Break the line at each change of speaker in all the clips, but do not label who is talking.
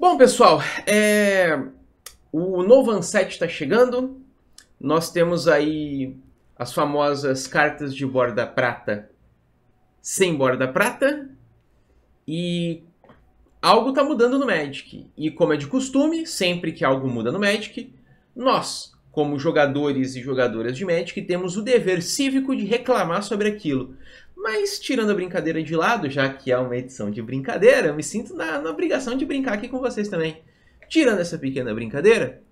Bom, pessoal, é... o novo Anset está chegando. Nós temos aí as famosas cartas de borda prata sem borda prata. E algo está mudando no Magic. E como é de costume, sempre que algo muda no Magic, nós, como jogadores e jogadoras de Magic, temos o dever cívico de reclamar sobre aquilo. Mas, tirando a brincadeira de lado, já que é uma edição de brincadeira, eu me sinto na, na obrigação de brincar aqui com vocês também. Tirando essa pequena brincadeira,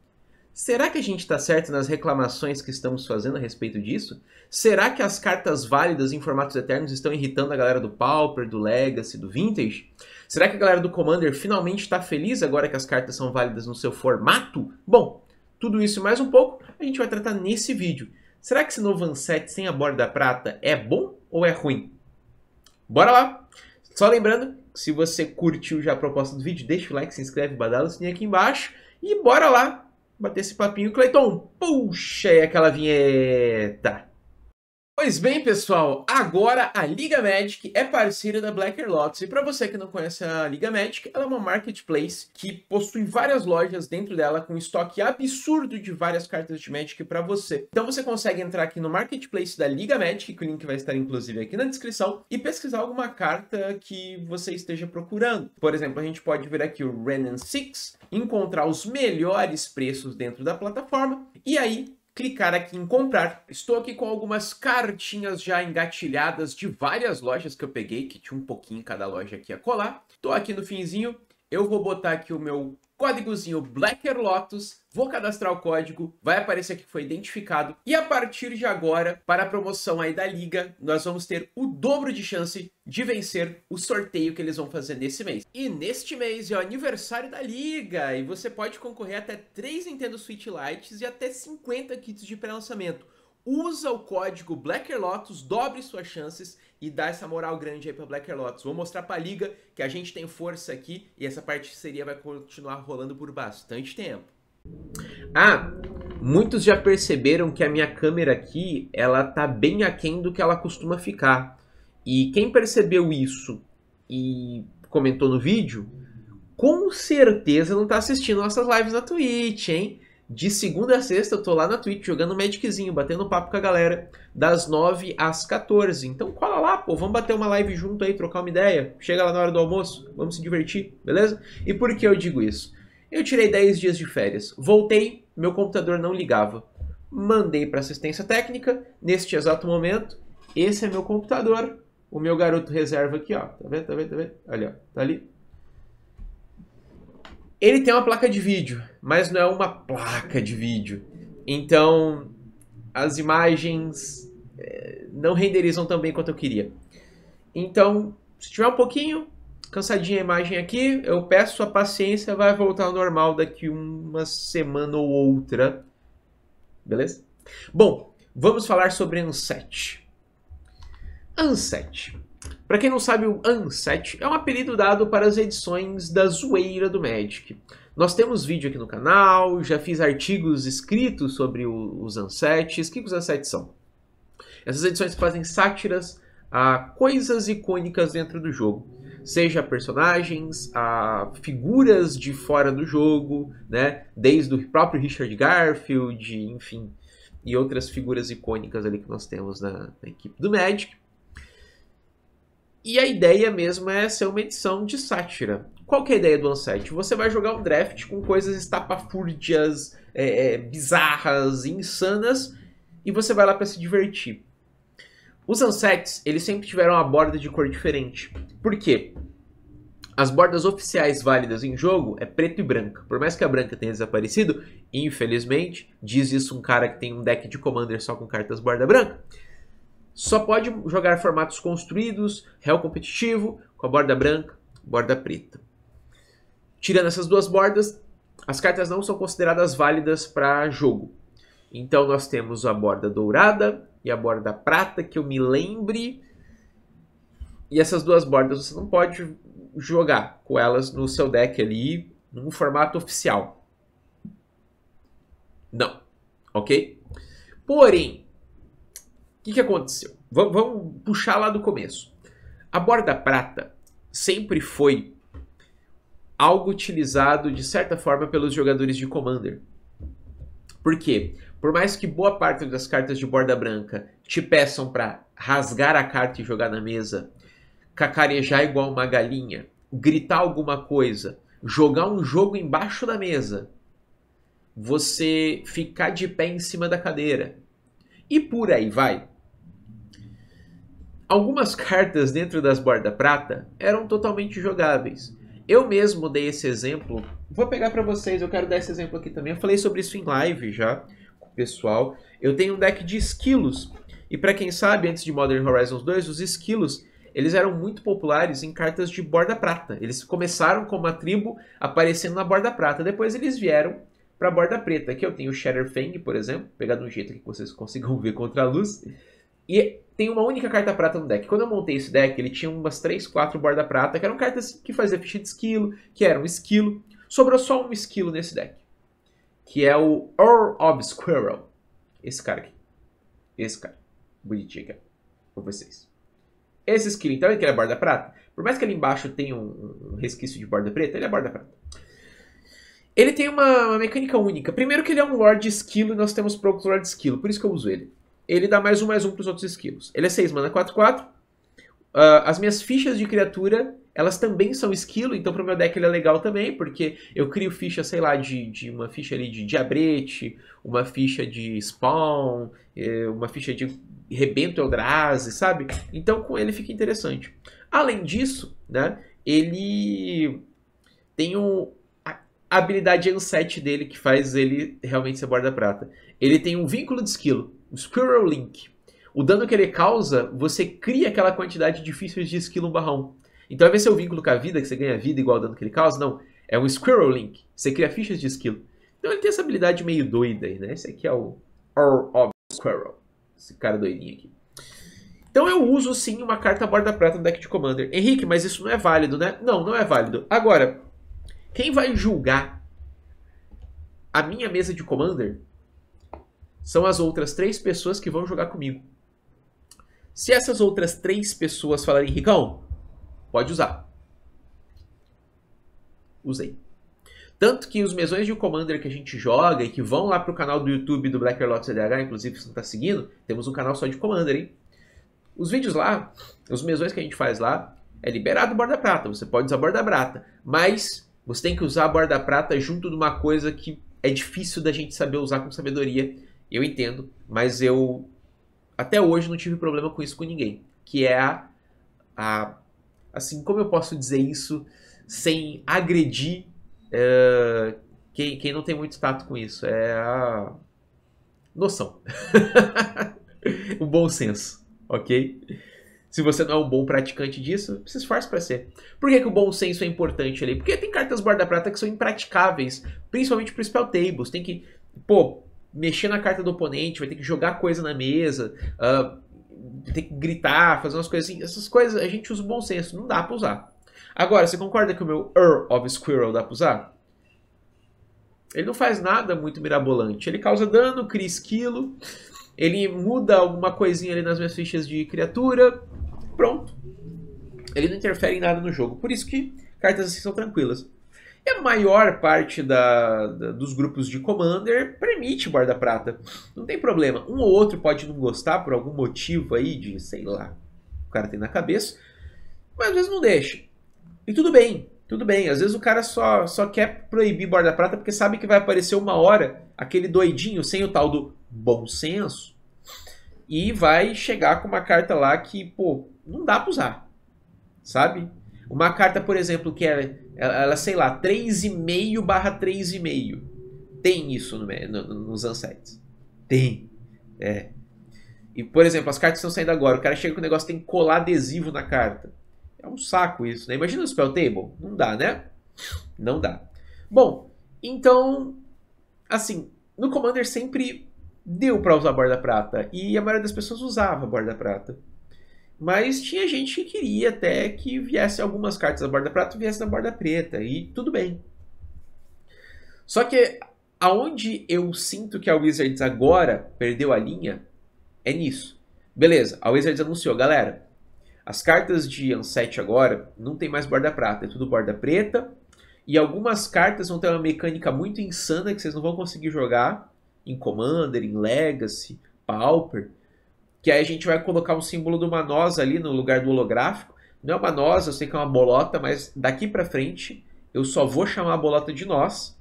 Será que a gente está certo nas reclamações que estamos fazendo a respeito disso? Será que as cartas válidas em formatos eternos estão irritando a galera do Pauper, do Legacy, do Vintage? Será que a galera do Commander finalmente está feliz agora que as cartas são válidas no seu formato? Bom, tudo isso e mais um pouco a gente vai tratar nesse vídeo. Será que esse novo Anset sem a borda prata é bom ou é ruim? Bora lá! Só lembrando, se você curtiu já a proposta do vídeo, deixa o like, se inscreve, badala o sininho aqui embaixo e bora lá bater esse papinho. Cleiton, puxa aí aquela vinheta! Pois bem, pessoal, agora a Liga Magic é parceira da Blacker Lotus. E para você que não conhece a Liga Magic, ela é uma marketplace que possui várias lojas dentro dela com estoque absurdo de várias cartas de Magic para você. Então você consegue entrar aqui no marketplace da Liga Magic, que o link vai estar inclusive aqui na descrição, e pesquisar alguma carta que você esteja procurando. Por exemplo, a gente pode ver aqui o Renan 6, encontrar os melhores preços dentro da plataforma e aí clicar aqui em comprar. Estou aqui com algumas cartinhas já engatilhadas de várias lojas que eu peguei, que tinha um pouquinho cada loja aqui a colar. Estou aqui no finzinho, eu vou botar aqui o meu códigozinho Blacker Lotus, vou cadastrar o código, vai aparecer aqui que foi identificado. E a partir de agora, para a promoção aí da liga, nós vamos ter o dobro de chance de vencer o sorteio que eles vão fazer nesse mês. E neste mês é o aniversário da liga, e você pode concorrer até 3 Nintendo Switch Lights e até 50 kits de pré-lançamento. Usa o código Blacker Lotus, dobre suas chances e dar essa moral grande aí para Black Lotus. Vou mostrar para a liga que a gente tem força aqui e essa parceria vai continuar rolando por bastante tempo. Ah, muitos já perceberam que a minha câmera aqui, ela tá bem aquém do que ela costuma ficar. E quem percebeu isso e comentou no vídeo, com certeza não tá assistindo nossas lives na Twitch, hein? De segunda a sexta eu tô lá na Twitch jogando Magiczinho, batendo papo com a galera, das 9 às 14. Então cola lá, pô, vamos bater uma live junto aí, trocar uma ideia. Chega lá na hora do almoço, vamos se divertir, beleza? E por que eu digo isso? Eu tirei 10 dias de férias, voltei, meu computador não ligava. Mandei para assistência técnica, neste exato momento, esse é meu computador, o meu garoto reserva aqui, ó, tá vendo, tá vendo, tá vendo? Olha, ó, tá ali, ele tem uma placa de vídeo, mas não é uma placa de vídeo. Então, as imagens eh, não renderizam tão bem quanto eu queria. Então, se tiver um pouquinho cansadinha a imagem aqui, eu peço a paciência, vai voltar ao normal daqui uma semana ou outra. Beleza? Bom, vamos falar sobre Anset. Anset para quem não sabe, o Unset é um apelido dado para as edições da zoeira do Magic. Nós temos vídeo aqui no canal, já fiz artigos escritos sobre os Unsets. O que os Unsets são? Essas edições fazem sátiras a coisas icônicas dentro do jogo. Seja personagens, a figuras de fora do jogo, né? Desde o próprio Richard Garfield, enfim, e outras figuras icônicas ali que nós temos na, na equipe do Magic. E a ideia mesmo é ser uma edição de sátira. Qual que é a ideia do Unset? Você vai jogar um draft com coisas estapafúrdias, é, é, bizarras, insanas, e você vai lá para se divertir. Os Unsets, eles sempre tiveram uma borda de cor diferente. Por quê? As bordas oficiais válidas em jogo é preto e branca. Por mais que a branca tenha desaparecido, infelizmente, diz isso um cara que tem um deck de Commander só com cartas borda branca só pode jogar formatos construídos, real competitivo, com a borda branca, borda preta. Tirando essas duas bordas, as cartas não são consideradas válidas para jogo. Então nós temos a borda dourada e a borda prata, que eu me lembre. E essas duas bordas você não pode jogar com elas no seu deck ali, num formato oficial. Não, ok? Porém, que, que aconteceu? Vamos, vamos puxar lá do começo. A borda prata sempre foi algo utilizado de certa forma pelos jogadores de Commander. Por quê? Por mais que boa parte das cartas de borda branca te peçam para rasgar a carta e jogar na mesa, cacarejar igual uma galinha, gritar alguma coisa, jogar um jogo embaixo da mesa, você ficar de pé em cima da cadeira. E por aí vai. Algumas cartas dentro das borda prata eram totalmente jogáveis. Eu mesmo dei esse exemplo. Vou pegar para vocês, eu quero dar esse exemplo aqui também. Eu falei sobre isso em live já com o pessoal. Eu tenho um deck de esquilos. E para quem sabe, antes de Modern Horizons 2, os esquilos, eles eram muito populares em cartas de borda prata. Eles começaram como uma tribo aparecendo na borda prata. Depois eles vieram para borda preta. Aqui eu tenho o Shatterfang, por exemplo, pegar de um jeito que vocês consigam ver contra a luz. E tem uma única carta prata no deck. Quando eu montei esse deck, ele tinha umas 3, 4 borda prata, que eram cartas que faziam ficha de esquilo, que eram um esquilo. Sobrou só um esquilo nesse deck, que é o Earl of Squirrel. Esse cara aqui. Esse cara. Bonitinho aqui, com vocês. Esse esquilo, então, é ele é borda prata. Por mais que ali embaixo tenha um, resquício de borda preta, ele é borda prata. Ele tem uma, uma mecânica única. Primeiro que ele é um Lord Esquilo e nós temos poucos Lord Esquilo, por isso que eu uso ele ele dá mais um, mais um pros outros esquilos. Ele é 6 mana, 4, 4. Uh, as minhas fichas de criatura, elas também são esquilo, então para o meu deck ele é legal também, porque eu crio ficha, sei lá, de, de uma ficha ali de diabrete, uma ficha de spawn, eh, uma ficha de rebento eldrase sabe? Então com ele fica interessante. Além disso, né, ele tem um, a habilidade é o set dele que faz ele realmente ser borda-prata. Ele tem um vínculo de esquilo, um Squirrel Link. O dano que ele causa, você cria aquela quantidade de difíceis de esquilo 1 barão Então, ao invés de ser o vínculo com a vida, que você ganha vida igual ao dano que ele causa, não. É um Squirrel Link. Você cria fichas de esquilo. Então, ele tem essa habilidade meio doida aí, né? Esse aqui é o Or of Squirrel. Esse cara doidinho aqui. Então eu uso sim uma carta borda prata no deck de Commander. Henrique, mas isso não é válido, né? Não, não é válido. Agora, quem vai julgar a minha mesa de commander são as outras três pessoas que vão jogar comigo. Se essas outras três pessoas falarem, Ricão, pode usar. Usei. Tanto que os mesões de Commander que a gente joga e que vão lá pro canal do YouTube do Black Lotus CDH, inclusive se não tá seguindo, temos um canal só de Commander, hein? Os vídeos lá, os mesões que a gente faz lá, é liberado borda prata, você pode usar borda prata, mas você tem que usar a borda-prata junto de uma coisa que é difícil da gente saber usar com sabedoria. Eu entendo, mas eu até hoje não tive problema com isso com ninguém. Que é a, a assim, como eu posso dizer isso sem agredir uh, quem, quem não tem muito tato com isso? É a noção. o bom senso, ok? Se você não é um bom praticante disso, se esforce para ser. Por que, que o bom senso é importante ali? Porque tem cartas guarda-prata que são impraticáveis, principalmente para spell tables. Tem que, pô, mexer na carta do oponente, vai ter que jogar coisa na mesa, uh, tem que gritar, fazer umas coisas assim. Essas coisas a gente usa o bom senso, não dá para usar. Agora, você concorda que o meu Earl of Squirrel dá para usar? Ele não faz nada muito mirabolante. Ele causa dano, cria esquilo, ele muda alguma coisinha ali nas minhas fichas de criatura, Pronto. Ele não interfere em nada no jogo. Por isso que cartas assim são tranquilas. E a maior parte da, da, dos grupos de Commander permite guarda Prata. Não tem problema. Um ou outro pode não gostar por algum motivo aí de, sei lá, o cara tem na cabeça. Mas às vezes não deixa. E tudo bem, tudo bem. Às vezes o cara só, só quer proibir guarda Prata porque sabe que vai aparecer uma hora aquele doidinho sem o tal do bom senso e vai chegar com uma carta lá que, pô, não dá para usar, sabe? Uma carta, por exemplo, que é, ela, sei lá, 3,5 barra 3,5. Tem isso no, no, nos Unsites. Tem. É. E, por exemplo, as cartas estão saindo agora. O cara chega com o negócio, tem que colar adesivo na carta. É um saco isso, né? Imagina o Spell Table. Não dá, né? Não dá. Bom, então, assim, no Commander sempre deu para usar borda prata e a maioria das pessoas usava borda prata. Mas tinha gente que queria até que viesse algumas cartas da borda prata viesse da borda preta, e tudo bem. Só que aonde eu sinto que a Wizards agora perdeu a linha é nisso. Beleza, a Wizards anunciou, galera, as cartas de Unset agora não tem mais borda prata, é tudo borda preta, e algumas cartas vão ter uma mecânica muito insana que vocês não vão conseguir jogar, em Commander, em Legacy, Pauper, que aí a gente vai colocar um símbolo de uma noz ali no lugar do holográfico. Não é uma noz, eu sei que é uma bolota, mas daqui para frente eu só vou chamar a bolota de nós.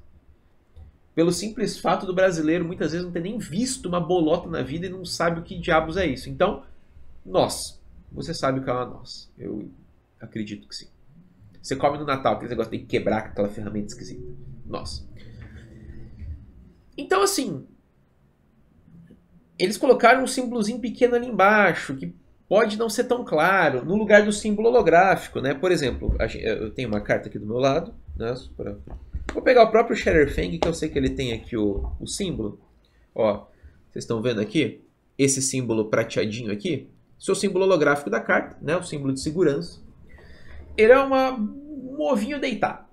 Pelo simples fato do brasileiro muitas vezes não ter nem visto uma bolota na vida e não sabe o que diabos é isso. Então, nós. Você sabe o que é uma nós. Eu acredito que sim. Você come no Natal, aquele negócio tem que quebrar aquela ferramenta esquisita. Nós. Então, assim, eles colocaram um símbolozinho pequeno ali embaixo, que pode não ser tão claro, no lugar do símbolo holográfico, né? Por exemplo, eu tenho uma carta aqui do meu lado, né? Vou pegar o próprio Shatter Fang, que eu sei que ele tem aqui o, o símbolo. Ó, vocês estão vendo aqui? Esse símbolo prateadinho aqui, seu é símbolo holográfico da carta, né? O símbolo de segurança. Ele é uma, um ovinho deitado.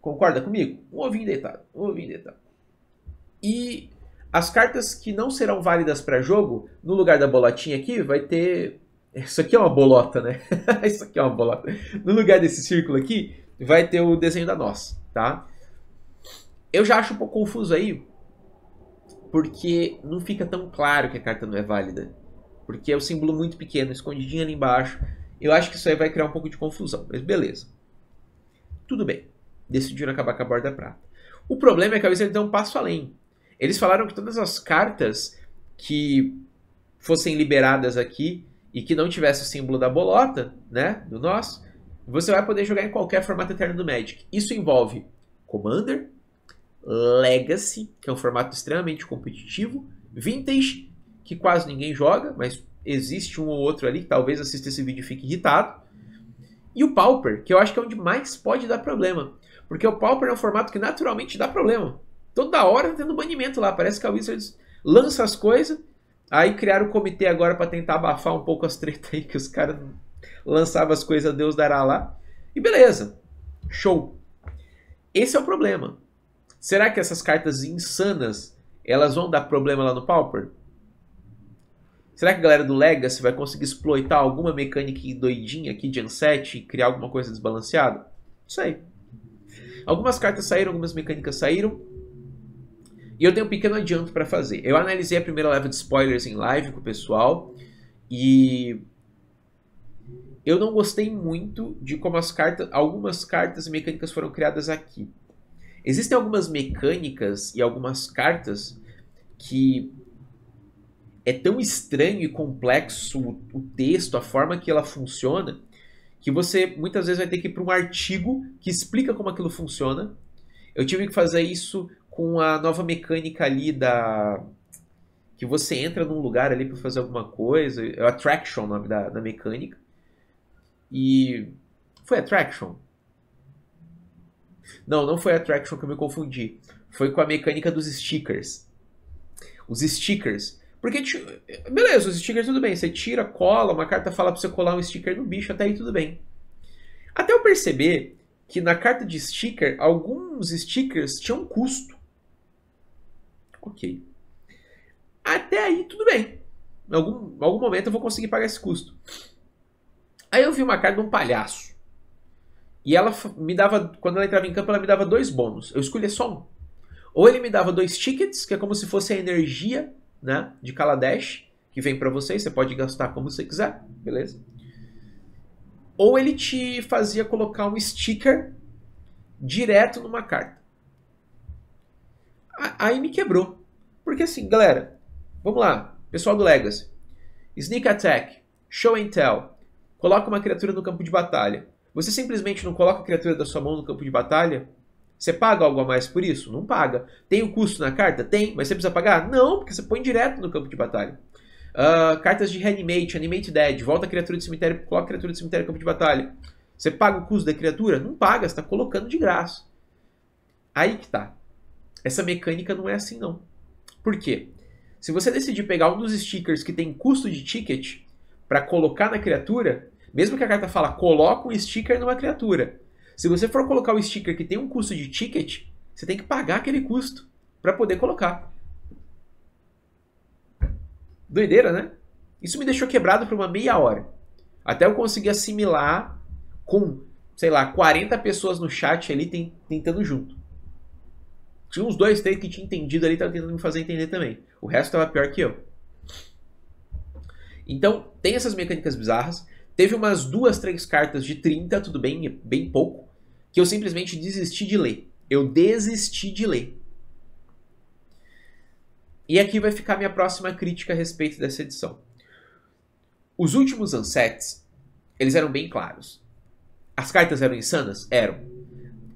Concorda comigo? Um ovinho deitado, um ovinho deitado. E as cartas que não serão válidas para jogo, no lugar da bolotinha aqui, vai ter... Isso aqui é uma bolota, né? Isso aqui é uma bolota. No lugar desse círculo aqui, vai ter o desenho da nossa, tá? Eu já acho um pouco confuso aí, porque não fica tão claro que a carta não é válida. Porque é um símbolo muito pequeno, escondidinho ali embaixo. Eu acho que isso aí vai criar um pouco de confusão, mas beleza. Tudo bem. Decidiram acabar com a borda prata. O problema é que a ele deu um passo além. Eles falaram que todas as cartas que fossem liberadas aqui e que não tivesse o símbolo da bolota, né, do nosso, você vai poder jogar em qualquer formato eterno do Magic. Isso envolve Commander, Legacy, que é um formato extremamente competitivo, Vintage, que quase ninguém joga, mas existe um ou outro ali, que talvez assista esse vídeo e fique irritado, e o Pauper, que eu acho que é onde mais pode dar problema, porque o Pauper é um formato que naturalmente dá problema. Toda hora tendo banimento lá. Parece que a Wizards lança as coisas. Aí criaram o um comitê agora para tentar abafar um pouco as tretas aí que os caras lançavam as coisas, Deus dará lá. E beleza. Show. Esse é o problema. Será que essas cartas insanas elas vão dar problema lá no Pauper? Será que a galera do Legacy vai conseguir exploitar alguma mecânica doidinha aqui de Unset e criar alguma coisa desbalanceada? Não sei. Algumas cartas saíram, algumas mecânicas saíram. E eu tenho um pequeno adianto para fazer. Eu analisei a primeira leva de spoilers em live com o pessoal e eu não gostei muito de como as cartas, algumas cartas e mecânicas foram criadas aqui. Existem algumas mecânicas e algumas cartas que é tão estranho e complexo o texto, a forma que ela funciona, que você muitas vezes vai ter que ir para um artigo que explica como aquilo funciona eu tive que fazer isso com a nova mecânica ali da. Que você entra num lugar ali para fazer alguma coisa. É Attraction o nome da, da mecânica. E. Foi Attraction? Não, não foi Attraction que eu me confundi. Foi com a mecânica dos stickers. Os stickers. Porque, beleza, os stickers tudo bem. Você tira, cola, uma carta fala pra você colar um sticker no bicho, até aí tudo bem. Até eu perceber que na carta de sticker, alguns stickers tinham custo. Ok. Até aí, tudo bem. Em algum, em algum momento eu vou conseguir pagar esse custo. Aí eu vi uma carta de um palhaço. E ela me dava, quando ela entrava em campo, ela me dava dois bônus. Eu escolhia só um. Ou ele me dava dois tickets, que é como se fosse a energia né, de Kaladesh, que vem para vocês, você pode gastar como você quiser, beleza? ou ele te fazia colocar um sticker direto numa carta. Aí me quebrou. Porque assim, galera, vamos lá, pessoal do Legacy. Sneak Attack, Show and Tell, coloca uma criatura no campo de batalha. Você simplesmente não coloca a criatura da sua mão no campo de batalha? Você paga algo a mais por isso? Não paga. Tem o um custo na carta? Tem, mas você precisa pagar? Não, porque você põe direto no campo de batalha. Uh, cartas de Reanimate, Animate Dead, volta a criatura do cemitério, coloca a criatura do cemitério no campo de batalha. Você paga o custo da criatura? Não paga, você está colocando de graça. Aí que tá. Essa mecânica não é assim, não. Por quê? Se você decidir pegar um dos stickers que tem custo de ticket para colocar na criatura, mesmo que a carta fala coloca um sticker numa criatura, se você for colocar o sticker que tem um custo de ticket, você tem que pagar aquele custo para poder colocar. Doideira, né? Isso me deixou quebrado por uma meia hora. Até eu conseguir assimilar com, sei lá, 40 pessoas no chat ali tentando junto. Tinha uns dois, três que tinha entendido ali, tava tentando me fazer entender também. O resto tava pior que eu. Então, tem essas mecânicas bizarras. Teve umas duas, três cartas de 30, tudo bem, bem pouco, que eu simplesmente desisti de ler. Eu desisti de ler. E aqui vai ficar minha próxima crítica a respeito dessa edição. Os últimos Ansets, eles eram bem claros. As cartas eram insanas? Eram.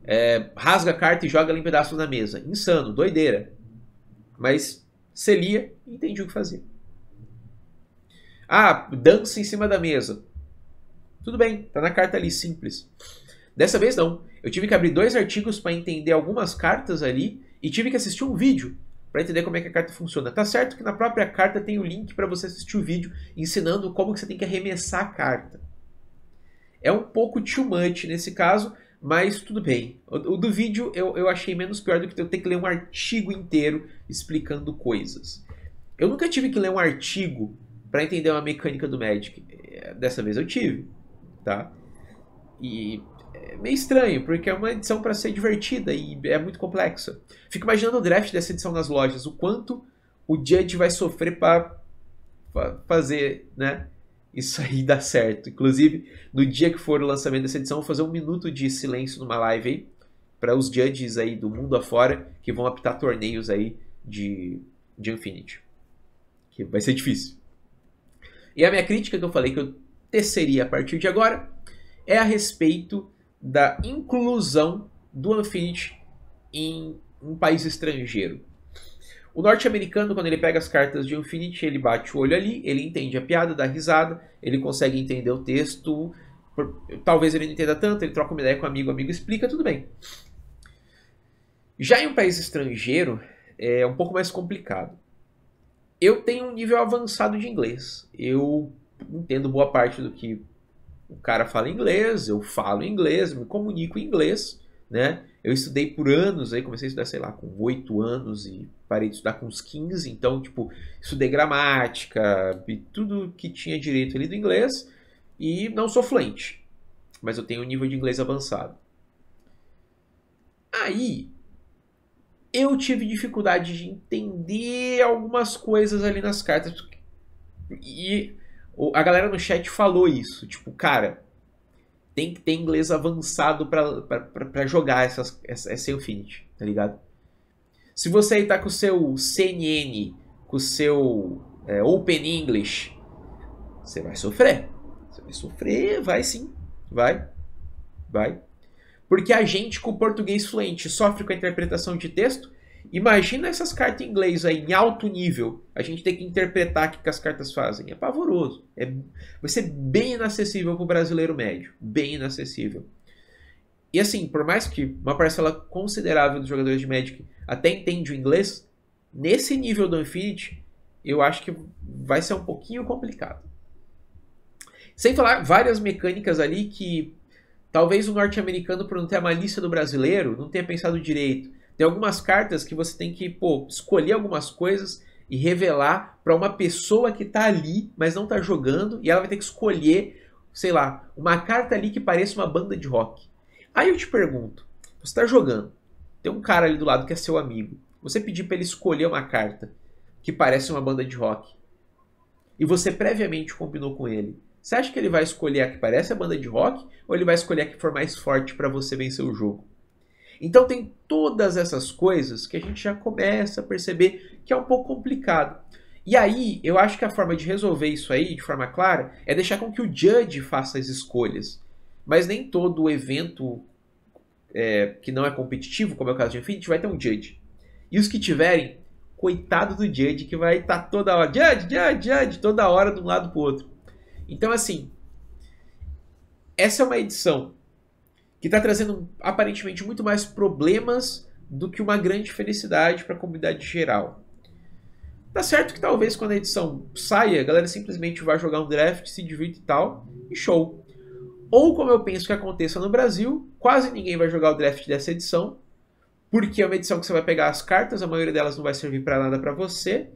É, rasga a carta e joga ela em pedaços na mesa. Insano, doideira. Mas você lia e entendia o que fazia. Ah, dança em cima da mesa. Tudo bem, tá na carta ali, simples. Dessa vez não. Eu tive que abrir dois artigos para entender algumas cartas ali e tive que assistir um vídeo para entender como é que a carta funciona. Tá certo que na própria carta tem o link para você assistir o vídeo ensinando como que você tem que arremessar a carta. É um pouco too much nesse caso, mas tudo bem. O, do vídeo eu, eu achei menos pior do que eu ter que ler um artigo inteiro explicando coisas. Eu nunca tive que ler um artigo para entender uma mecânica do Magic. É, dessa vez eu tive, tá? E é meio estranho, porque é uma edição para ser divertida e é muito complexa. Fico imaginando o draft dessa edição nas lojas, o quanto o Judge vai sofrer para fazer, né? Isso aí dar certo. Inclusive, no dia que for o lançamento dessa edição, vou fazer um minuto de silêncio numa live aí para os judges aí do mundo afora que vão apitar torneios aí de, de Infinity. Que vai ser difícil. E a minha crítica que eu falei que eu teceria a partir de agora é a respeito da inclusão do Unfinished em um país estrangeiro. O norte-americano, quando ele pega as cartas de Infinity, ele bate o olho ali, ele entende a piada, dá risada, ele consegue entender o texto. Talvez ele não entenda tanto, ele troca uma ideia com um amigo, o amigo explica, tudo bem. Já em um país estrangeiro, é um pouco mais complicado. Eu tenho um nível avançado de inglês. Eu entendo boa parte do que o cara fala inglês, eu falo inglês, me comunico em inglês, né? Eu estudei por anos, aí comecei a estudar, sei lá, com 8 anos e parei de estudar com uns 15, então, tipo, estudei gramática, tudo que tinha direito ali do inglês e não sou fluente, mas eu tenho um nível de inglês avançado. Aí, eu tive dificuldade de entender algumas coisas ali nas cartas e a galera no chat falou isso, tipo, cara, tem que ter inglês avançado para jogar essa, essa Infinity, tá ligado? Se você aí tá com o seu CNN, com o seu é, Open English, você vai sofrer. Você vai sofrer, vai sim, vai, vai. Porque a gente com o português fluente sofre com a interpretação de texto Imagina essas cartas em inglês aí, em alto nível. A gente tem que interpretar o que, as cartas fazem. É pavoroso. É, vai ser bem inacessível para o brasileiro médio. Bem inacessível. E assim, por mais que uma parcela considerável dos jogadores de Magic até entende o inglês, nesse nível do Infinity, eu acho que vai ser um pouquinho complicado. Sem falar várias mecânicas ali que talvez o norte-americano, por não ter a malícia do brasileiro, não tenha pensado direito. Tem algumas cartas que você tem que, pô, escolher algumas coisas e revelar para uma pessoa que está ali, mas não está jogando, e ela vai ter que escolher, sei lá, uma carta ali que pareça uma banda de rock. Aí eu te pergunto, você está jogando, tem um cara ali do lado que é seu amigo, você pedir para ele escolher uma carta que parece uma banda de rock, e você previamente combinou com ele, você acha que ele vai escolher a que parece a banda de rock, ou ele vai escolher a que for mais forte para você vencer o jogo? Então tem todas essas coisas que a gente já começa a perceber que é um pouco complicado. E aí, eu acho que a forma de resolver isso aí de forma clara é deixar com que o judge faça as escolhas. Mas nem todo evento é, que não é competitivo, como é o caso de Infinity, vai ter um judge. E os que tiverem, coitado do judge que vai estar tá toda hora, judge, judge, judge, toda hora de um lado para o outro. Então, assim, essa é uma edição que está trazendo aparentemente muito mais problemas do que uma grande felicidade para a comunidade geral. Tá certo que talvez quando a edição saia, a galera simplesmente vá jogar um draft, se divirta e tal, e show. Ou como eu penso que aconteça no Brasil, quase ninguém vai jogar o draft dessa edição, porque é uma edição que você vai pegar as cartas, a maioria delas não vai servir para nada para você,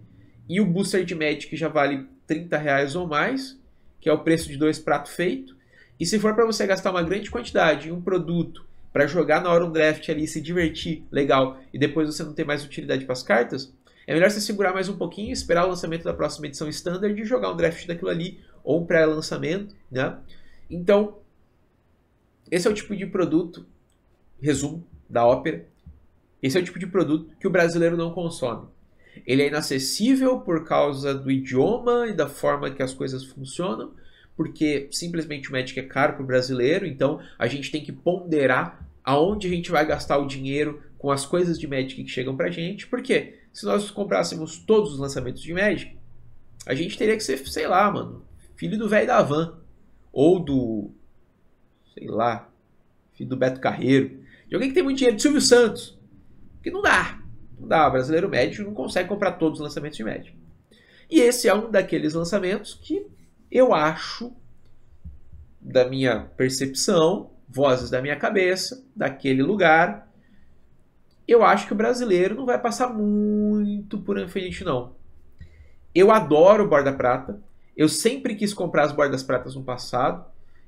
e o booster de Magic já vale 30 reais ou mais, que é o preço de dois pratos feitos. E se for para você gastar uma grande quantidade em um produto para jogar na hora um draft ali, se divertir, legal, e depois você não ter mais utilidade para as cartas, é melhor você segurar mais um pouquinho, esperar o lançamento da próxima edição standard e jogar um draft daquilo ali, ou um pré-lançamento, né? Então, esse é o tipo de produto, resumo da ópera, esse é o tipo de produto que o brasileiro não consome. Ele é inacessível por causa do idioma e da forma que as coisas funcionam, porque simplesmente o médico é caro para o brasileiro, então a gente tem que ponderar aonde a gente vai gastar o dinheiro com as coisas de médico que chegam para a gente, porque se nós comprássemos todos os lançamentos de médico, a gente teria que ser, sei lá, mano, filho do velho da van, ou do, sei lá, filho do Beto Carreiro, de alguém que tem muito dinheiro, de Silvio Santos, que não dá, não dá, o brasileiro médico não consegue comprar todos os lançamentos de médico. E esse é um daqueles lançamentos que eu acho, da minha percepção, vozes da minha cabeça, daquele lugar, eu acho que o brasileiro não vai passar muito por Infinite, não. Eu adoro borda prata. Eu sempre quis comprar as bordas pratas no passado.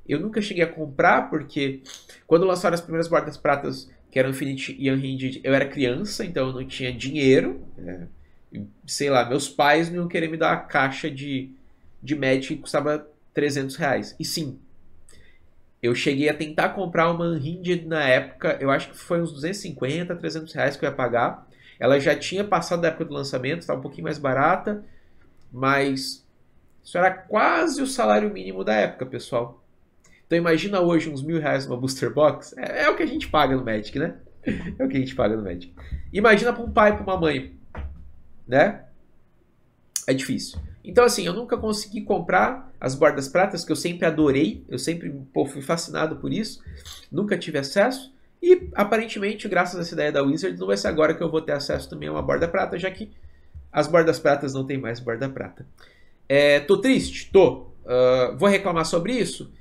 Eu nunca cheguei a comprar porque quando lançaram as primeiras bordas pratas, que eram Infinite e Unhinged, eu era criança, então eu não tinha dinheiro. É, sei lá, meus pais não iam querer me dar a caixa de de Magic que custava 300 reais. E sim, eu cheguei a tentar comprar uma Unhinged na época, eu acho que foi uns 250, 300 reais que eu ia pagar. Ela já tinha passado da época do lançamento, estava um pouquinho mais barata, mas isso era quase o salário mínimo da época, pessoal. Então imagina hoje uns mil reais numa booster box, é, é o que a gente paga no Magic, né? É o que a gente paga no Magic. Imagina para um pai, para uma mãe, né? É difícil. Então, assim, eu nunca consegui comprar as bordas pratas, que eu sempre adorei, eu sempre pô, fui fascinado por isso, nunca tive acesso. E aparentemente, graças a essa ideia da Wizard, não vai ser agora que eu vou ter acesso também a uma borda prata, já que as bordas pratas não tem mais borda prata. É, tô triste? Tô. Uh, vou reclamar sobre isso?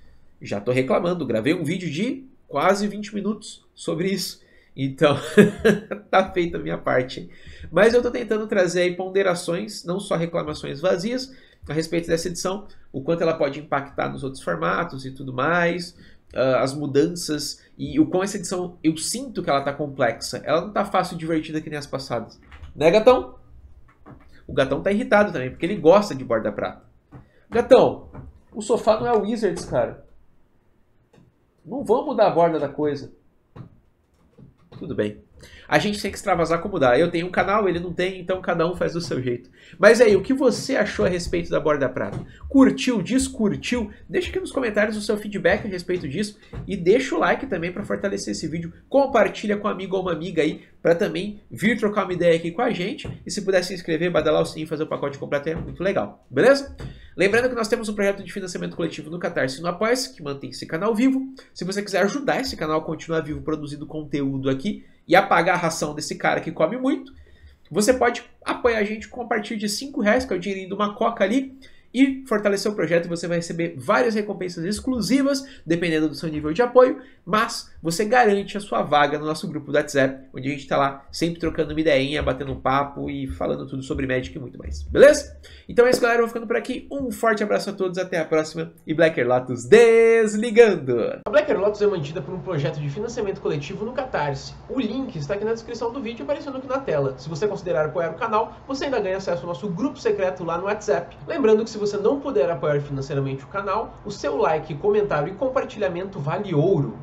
Já tô reclamando. Gravei um vídeo de quase 20 minutos sobre isso. Então, tá feita a minha parte. Mas eu tô tentando trazer aí ponderações, não só reclamações vazias, a respeito dessa edição, o quanto ela pode impactar nos outros formatos e tudo mais, uh, as mudanças e o quão essa edição eu sinto que ela tá complexa. Ela não tá fácil e divertida que nem as passadas. Né, gatão? O gatão tá irritado também, porque ele gosta de borda prata. Gatão, o sofá não é o Wizards, cara. Não vamos mudar a borda da coisa tudo bem. A gente tem que extravasar como dá. Eu tenho um canal, ele não tem, então cada um faz do seu jeito. Mas aí, o que você achou a respeito da Borda Prata? Curtiu, descurtiu? Deixa aqui nos comentários o seu feedback a respeito disso e deixa o like também para fortalecer esse vídeo. Compartilha com um amigo ou uma amiga aí para também vir trocar uma ideia aqui com a gente. E se puder se inscrever, badalar o sininho, fazer o pacote completo é muito legal, beleza? Lembrando que nós temos um projeto de financiamento coletivo no Catarse e no Apoia-se, que mantém esse canal vivo. Se você quiser ajudar esse canal a continuar vivo produzindo conteúdo aqui, e apagar a ração desse cara que come muito, você pode apoiar a gente com a partir de 5 reais, que é o dinheirinho de uma coca ali, e fortalecer o projeto, você vai receber várias recompensas exclusivas, dependendo do seu nível de apoio, mas você garante a sua vaga no nosso grupo do WhatsApp, onde a gente está lá sempre trocando uma ideinha, batendo um papo e falando tudo sobre Magic e muito mais, beleza? Então é isso, galera, eu vou ficando por aqui. Um forte abraço a todos, até a próxima e Blacker Lotus desligando! A Blacker Lotus é mantida por um projeto de financiamento coletivo no Catarse. O link está aqui na descrição do vídeo e aparecendo aqui na tela. Se você considerar apoiar o canal, você ainda ganha acesso ao nosso grupo secreto lá no WhatsApp. Lembrando que se se você não puder apoiar financeiramente o canal, o seu like, comentário e compartilhamento vale ouro.